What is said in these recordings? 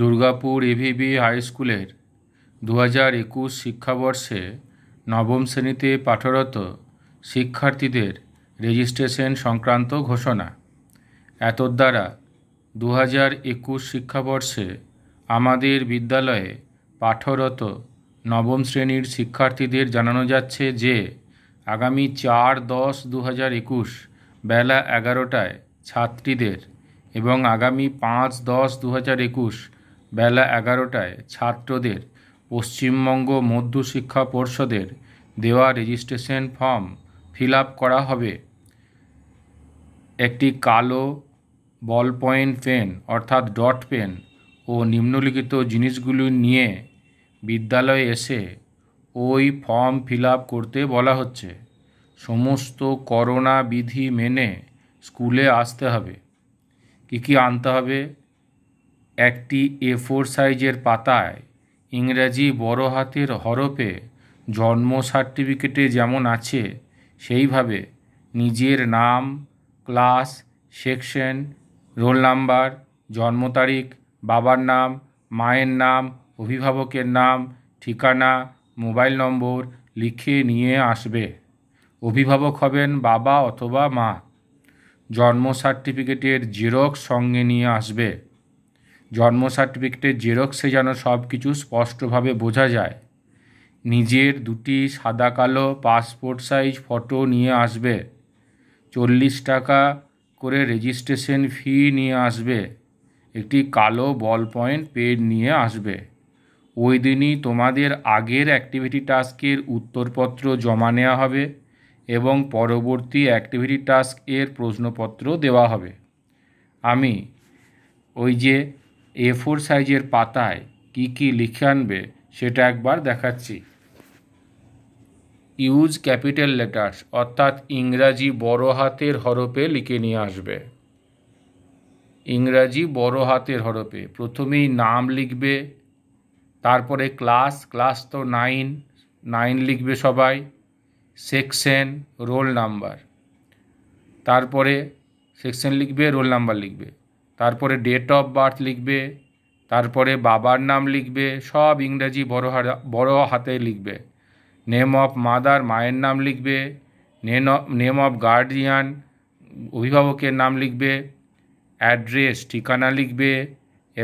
Durgapur এভিবি high স্কুলের দু হাজার একুশ শিক্ষাবর্ষে নবম শ্রেণীতে পাঠরত শিক্ষার্থীদের রেজিস্ট্রেশন সংক্রান্ত ঘোষণা এতদ্বারা দু হাজার একুশ শিক্ষাবর্ষে আমাদের বিদ্যালয়ে পাঠরত নবম শ্রেণীর শিক্ষার্থীদের জানানো যাচ্ছে যে আগামী চার দশ দু হাজার একুশ বেলা এগারোটায় ছাত্রীদের এবং আগামী পাঁচ দশ দু হাজার একুশ বেলা এগারোটায় ছাত্রদের পশ্চিমবঙ্গ মধ্য শিক্ষা পর্ষদের দেওয়া রেজিস্ট্রেশন ফর্ম ফিল আপ করা হবে একটি কালো বল পয়েন্ট পেন অর্থাৎ ডট পেন ও নিম্নলিখিত জিনিসগুলি নিয়ে বিদ্যালয়ে এসে ওই ফর্ম ফিল আপ করতে বলা হচ্ছে সমস্ত করোনা বিধি মেনে স্কুলে আসতে হবে কী কী আনতে হবে একটি এ ফোর সাইজের পাতায় ইংরাজি বড় হাতের হরফে জন্ম সার্টিফিকেটে যেমন আছে সেইভাবে নিজের নাম ক্লাস সেকশন রোল নাম্বার জন্ম তারিখ বাবার নাম মায়ের নাম অভিভাবকের নাম ঠিকানা মোবাইল নম্বর লিখে নিয়ে আসবে অভিভাবক হবেন বাবা অথবা মা জন্ম সার্টিফিকেটের জেরক্স সঙ্গে নিয়ে আসবে জন্ম সার্টিফিকেটের জেরক্সে যেন সব কিছু স্পষ্টভাবে বোঝা যায় নিজের দুটি সাদা কালো পাসপোর্ট সাইজ ফটো নিয়ে আসবে চল্লিশ টাকা করে রেজিস্ট্রেশন ফি নিয়ে আসবে একটি কালো বল পয়েন্ট পেড নিয়ে আসবে ওই দিনই তোমাদের আগের অ্যাক্টিভিটি টাস্কের উত্তরপত্র জমা নেওয়া হবে এবং পরবর্তী অ্যাক্টিভিটি টাস্ক এর প্রশ্নপত্র দেওয়া হবে আমি ওই যে এ ফোর সাইজের পাতায় কি কি লিখে আনবে সেটা একবার দেখাচ্ছি ইউজ ক্যাপিটাল লেটার্স অর্থাৎ ইংরাজি বড় হাতের হরপে লিখে নিয়ে আসবে ইংরাজি বড় হাতের হরপে প্রথমেই নাম লিখবে তারপরে ক্লাস ক্লাস তো নাইন নাইন লিখবে সবাই সেকশন রোল নাম্বার তারপরে সেকশন লিখবে রোল নাম্বার লিখবে তারপরে ডেট অফ বার্থ লিখবে তারপরে বাবার নাম লিখবে সব ইংরাজি বড় বড় হাতে লিখবে নেম অফ মাদার মায়ের নাম লিখবে নেম অফ গার্ডিয়ান অভিভাবকের নাম লিখবে অ্যাড্রেস ঠিকানা লিখবে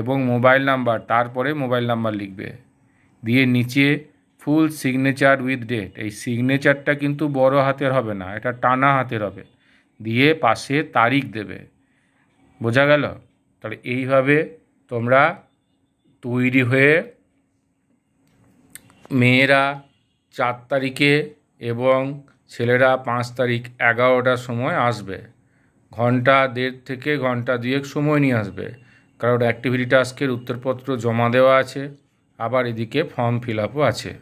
এবং মোবাইল নাম্বার তারপরে মোবাইল নাম্বার লিখবে দিয়ে নিচে ফুল সিগনেচার উইথ ডেট এই সিগনেচারটা কিন্তু বড় হাতের হবে না এটা টানা হাতের হবে দিয়ে পাশে তারিখ দেবে বোঝা গেল তাহলে এইভাবে তোমরা তৈরি হয়ে মেয়েরা চার তারিখে এবং ছেলেরা পাঁচ তারিখ এগারোটার সময় আসবে ঘন্টা দেড় থেকে ঘন্টা দুয়েক সময় নিয়ে আসবে কারণ অ্যাক্টিভিটি টাস্কের উত্তরপত্র জমা দেওয়া আছে আবার এদিকে ফর্ম ফিল আপও আছে